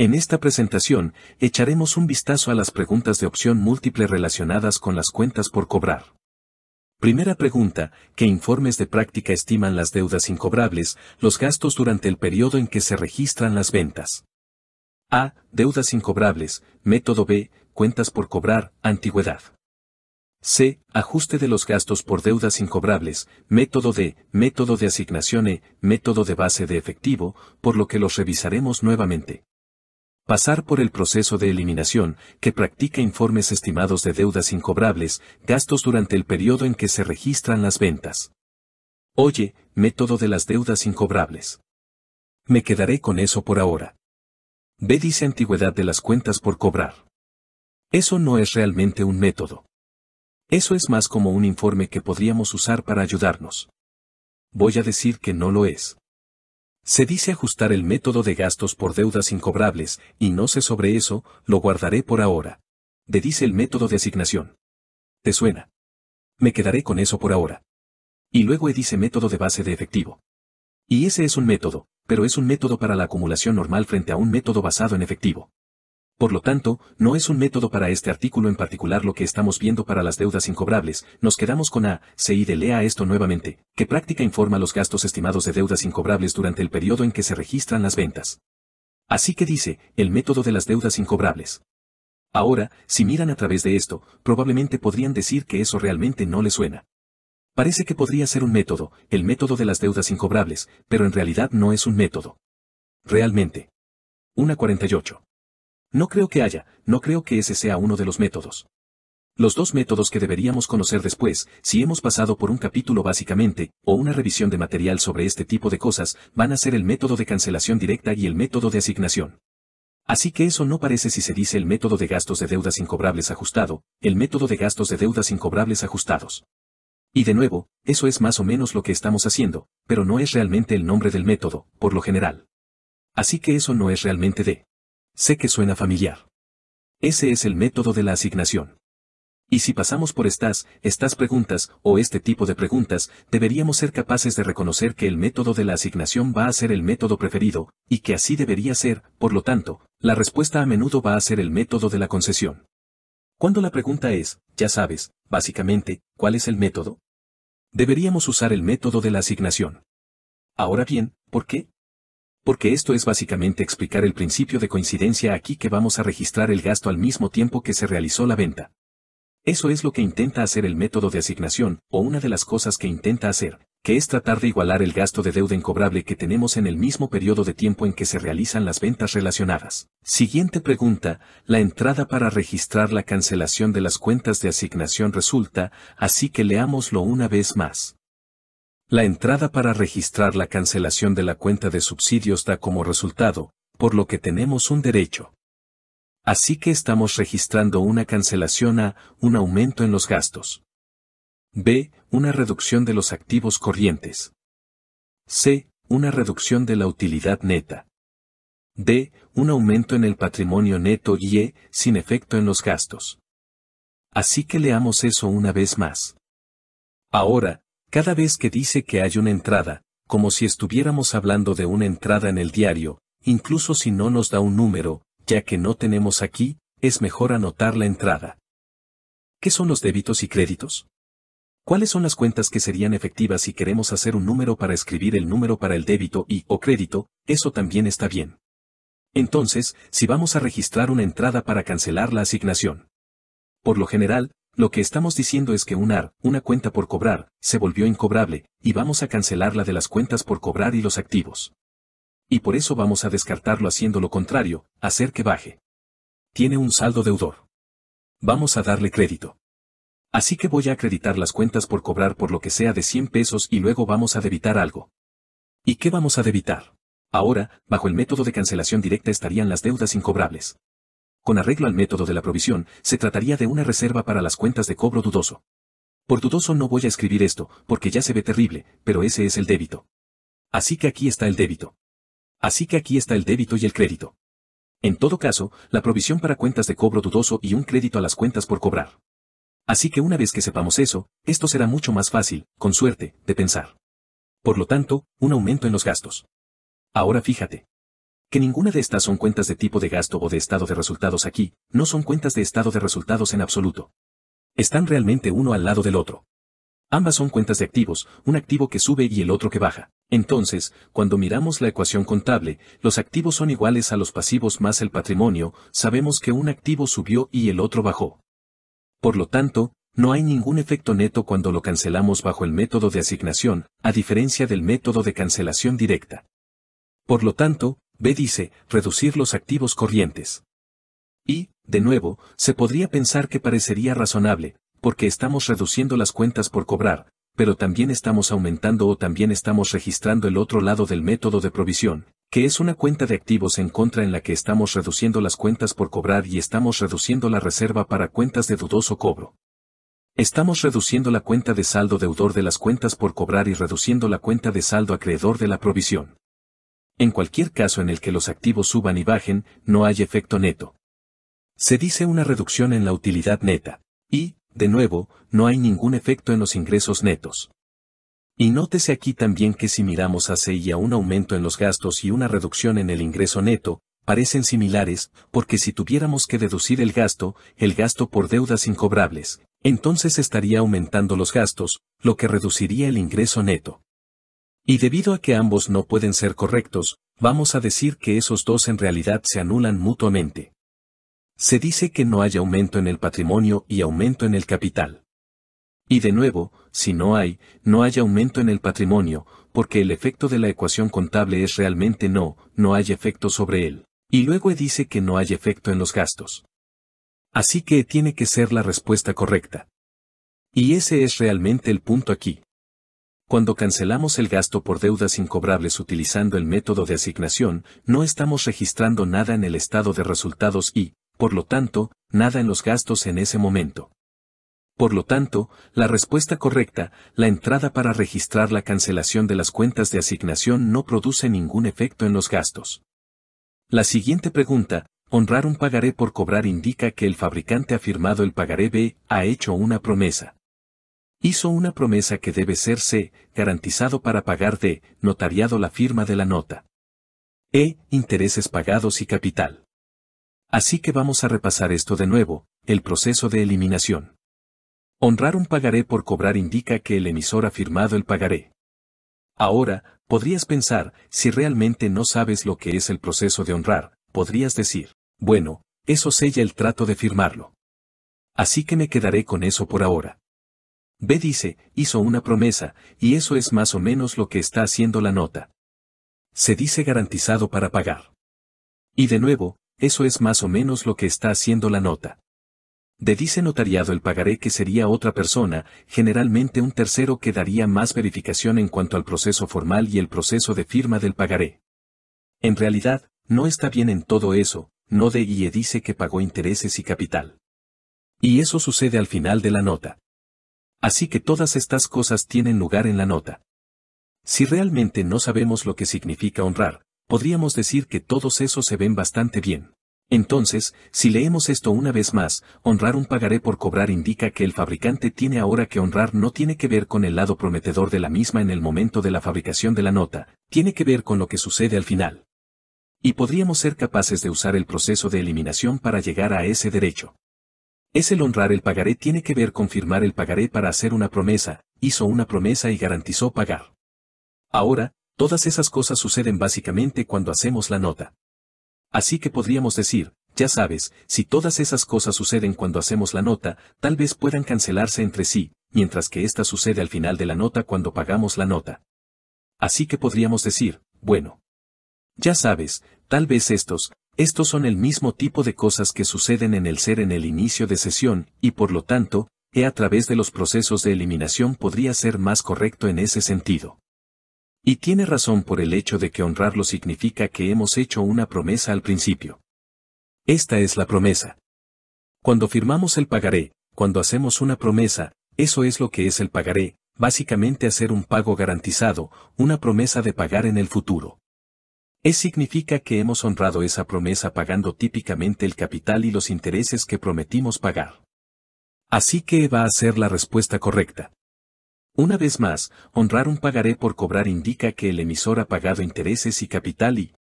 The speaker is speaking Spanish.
En esta presentación, echaremos un vistazo a las preguntas de opción múltiple relacionadas con las cuentas por cobrar. Primera pregunta, ¿qué informes de práctica estiman las deudas incobrables, los gastos durante el periodo en que se registran las ventas? A. Deudas incobrables, método B, cuentas por cobrar, antigüedad. C. Ajuste de los gastos por deudas incobrables, método D, método de asignación E, método de base de efectivo, por lo que los revisaremos nuevamente pasar por el proceso de eliminación, que practica informes estimados de deudas incobrables, gastos durante el periodo en que se registran las ventas. Oye, método de las deudas incobrables. Me quedaré con eso por ahora. Ve dice antigüedad de las cuentas por cobrar. Eso no es realmente un método. Eso es más como un informe que podríamos usar para ayudarnos. Voy a decir que no lo es. Se dice ajustar el método de gastos por deudas incobrables, y no sé sobre eso, lo guardaré por ahora. De dice el método de asignación. ¿Te suena? Me quedaré con eso por ahora. Y luego dice método de base de efectivo. Y ese es un método, pero es un método para la acumulación normal frente a un método basado en efectivo. Por lo tanto, no es un método para este artículo en particular lo que estamos viendo para las deudas incobrables, nos quedamos con A, y D. lea esto nuevamente, que práctica informa los gastos estimados de deudas incobrables durante el periodo en que se registran las ventas. Así que dice, el método de las deudas incobrables. Ahora, si miran a través de esto, probablemente podrían decir que eso realmente no les suena. Parece que podría ser un método, el método de las deudas incobrables, pero en realidad no es un método. Realmente. 1.48. No creo que haya, no creo que ese sea uno de los métodos. Los dos métodos que deberíamos conocer después, si hemos pasado por un capítulo básicamente, o una revisión de material sobre este tipo de cosas, van a ser el método de cancelación directa y el método de asignación. Así que eso no parece si se dice el método de gastos de deudas incobrables ajustado, el método de gastos de deudas incobrables ajustados. Y de nuevo, eso es más o menos lo que estamos haciendo, pero no es realmente el nombre del método, por lo general. Así que eso no es realmente de Sé que suena familiar. Ese es el método de la asignación. Y si pasamos por estas, estas preguntas, o este tipo de preguntas, deberíamos ser capaces de reconocer que el método de la asignación va a ser el método preferido, y que así debería ser, por lo tanto, la respuesta a menudo va a ser el método de la concesión. Cuando la pregunta es, ya sabes, básicamente, ¿cuál es el método? Deberíamos usar el método de la asignación. Ahora bien, ¿por qué? porque esto es básicamente explicar el principio de coincidencia aquí que vamos a registrar el gasto al mismo tiempo que se realizó la venta. Eso es lo que intenta hacer el método de asignación, o una de las cosas que intenta hacer, que es tratar de igualar el gasto de deuda incobrable que tenemos en el mismo periodo de tiempo en que se realizan las ventas relacionadas. Siguiente pregunta, la entrada para registrar la cancelación de las cuentas de asignación resulta, así que leámoslo una vez más. La entrada para registrar la cancelación de la cuenta de subsidios da como resultado, por lo que tenemos un derecho. Así que estamos registrando una cancelación a un aumento en los gastos. B. Una reducción de los activos corrientes. C. Una reducción de la utilidad neta. D. Un aumento en el patrimonio neto y E. Sin efecto en los gastos. Así que leamos eso una vez más. Ahora, cada vez que dice que hay una entrada, como si estuviéramos hablando de una entrada en el diario, incluso si no nos da un número, ya que no tenemos aquí, es mejor anotar la entrada. ¿Qué son los débitos y créditos? ¿Cuáles son las cuentas que serían efectivas si queremos hacer un número para escribir el número para el débito y o crédito? Eso también está bien. Entonces, si vamos a registrar una entrada para cancelar la asignación. Por lo general, lo que estamos diciendo es que un AR, una cuenta por cobrar, se volvió incobrable, y vamos a cancelar la de las cuentas por cobrar y los activos. Y por eso vamos a descartarlo haciendo lo contrario, hacer que baje. Tiene un saldo deudor. Vamos a darle crédito. Así que voy a acreditar las cuentas por cobrar por lo que sea de 100 pesos y luego vamos a debitar algo. ¿Y qué vamos a debitar? Ahora, bajo el método de cancelación directa estarían las deudas incobrables con arreglo al método de la provisión, se trataría de una reserva para las cuentas de cobro dudoso. Por dudoso no voy a escribir esto, porque ya se ve terrible, pero ese es el débito. Así que aquí está el débito. Así que aquí está el débito y el crédito. En todo caso, la provisión para cuentas de cobro dudoso y un crédito a las cuentas por cobrar. Así que una vez que sepamos eso, esto será mucho más fácil, con suerte, de pensar. Por lo tanto, un aumento en los gastos. Ahora fíjate que ninguna de estas son cuentas de tipo de gasto o de estado de resultados aquí, no son cuentas de estado de resultados en absoluto. Están realmente uno al lado del otro. Ambas son cuentas de activos, un activo que sube y el otro que baja. Entonces, cuando miramos la ecuación contable, los activos son iguales a los pasivos más el patrimonio, sabemos que un activo subió y el otro bajó. Por lo tanto, no hay ningún efecto neto cuando lo cancelamos bajo el método de asignación, a diferencia del método de cancelación directa. Por lo tanto, B dice, reducir los activos corrientes. Y, de nuevo, se podría pensar que parecería razonable, porque estamos reduciendo las cuentas por cobrar, pero también estamos aumentando o también estamos registrando el otro lado del método de provisión, que es una cuenta de activos en contra en la que estamos reduciendo las cuentas por cobrar y estamos reduciendo la reserva para cuentas de dudoso cobro. Estamos reduciendo la cuenta de saldo deudor de las cuentas por cobrar y reduciendo la cuenta de saldo acreedor de la provisión en cualquier caso en el que los activos suban y bajen, no hay efecto neto. Se dice una reducción en la utilidad neta. Y, de nuevo, no hay ningún efecto en los ingresos netos. Y nótese aquí también que si miramos a y a un aumento en los gastos y una reducción en el ingreso neto, parecen similares, porque si tuviéramos que deducir el gasto, el gasto por deudas incobrables, entonces estaría aumentando los gastos, lo que reduciría el ingreso neto. Y debido a que ambos no pueden ser correctos, vamos a decir que esos dos en realidad se anulan mutuamente. Se dice que no hay aumento en el patrimonio y aumento en el capital. Y de nuevo, si no hay, no hay aumento en el patrimonio, porque el efecto de la ecuación contable es realmente no, no hay efecto sobre él. Y luego dice que no hay efecto en los gastos. Así que tiene que ser la respuesta correcta. Y ese es realmente el punto aquí. Cuando cancelamos el gasto por deudas incobrables utilizando el método de asignación, no estamos registrando nada en el estado de resultados y, por lo tanto, nada en los gastos en ese momento. Por lo tanto, la respuesta correcta, la entrada para registrar la cancelación de las cuentas de asignación no produce ningún efecto en los gastos. La siguiente pregunta, honrar un pagaré por cobrar indica que el fabricante ha firmado el pagaré B, ha hecho una promesa. Hizo una promesa que debe ser C. garantizado para pagar de notariado la firma de la nota. E. Intereses pagados y capital. Así que vamos a repasar esto de nuevo, el proceso de eliminación. Honrar un pagaré por cobrar indica que el emisor ha firmado el pagaré. Ahora, podrías pensar, si realmente no sabes lo que es el proceso de honrar, podrías decir, bueno, eso sella el trato de firmarlo. Así que me quedaré con eso por ahora. B dice, hizo una promesa, y eso es más o menos lo que está haciendo la nota. Se dice garantizado para pagar. Y de nuevo, eso es más o menos lo que está haciendo la nota. De dice notariado el pagaré que sería otra persona, generalmente un tercero que daría más verificación en cuanto al proceso formal y el proceso de firma del pagaré. En realidad, no está bien en todo eso, no de IE dice que pagó intereses y capital. Y eso sucede al final de la nota. Así que todas estas cosas tienen lugar en la nota. Si realmente no sabemos lo que significa honrar, podríamos decir que todos esos se ven bastante bien. Entonces, si leemos esto una vez más, honrar un pagaré por cobrar indica que el fabricante tiene ahora que honrar no tiene que ver con el lado prometedor de la misma en el momento de la fabricación de la nota, tiene que ver con lo que sucede al final. Y podríamos ser capaces de usar el proceso de eliminación para llegar a ese derecho. Es el honrar el pagaré tiene que ver con firmar el pagaré para hacer una promesa, hizo una promesa y garantizó pagar. Ahora, todas esas cosas suceden básicamente cuando hacemos la nota. Así que podríamos decir, ya sabes, si todas esas cosas suceden cuando hacemos la nota, tal vez puedan cancelarse entre sí, mientras que esta sucede al final de la nota cuando pagamos la nota. Así que podríamos decir, bueno. Ya sabes, tal vez estos, estos son el mismo tipo de cosas que suceden en el ser en el inicio de sesión, y por lo tanto, E a través de los procesos de eliminación podría ser más correcto en ese sentido. Y tiene razón por el hecho de que honrarlo significa que hemos hecho una promesa al principio. Esta es la promesa. Cuando firmamos el pagaré, cuando hacemos una promesa, eso es lo que es el pagaré, básicamente hacer un pago garantizado, una promesa de pagar en el futuro. Es significa que hemos honrado esa promesa pagando típicamente el capital y los intereses que prometimos pagar. Así que va a ser la respuesta correcta. Una vez más, honrar un pagaré por cobrar indica que el emisor ha pagado intereses y capital y,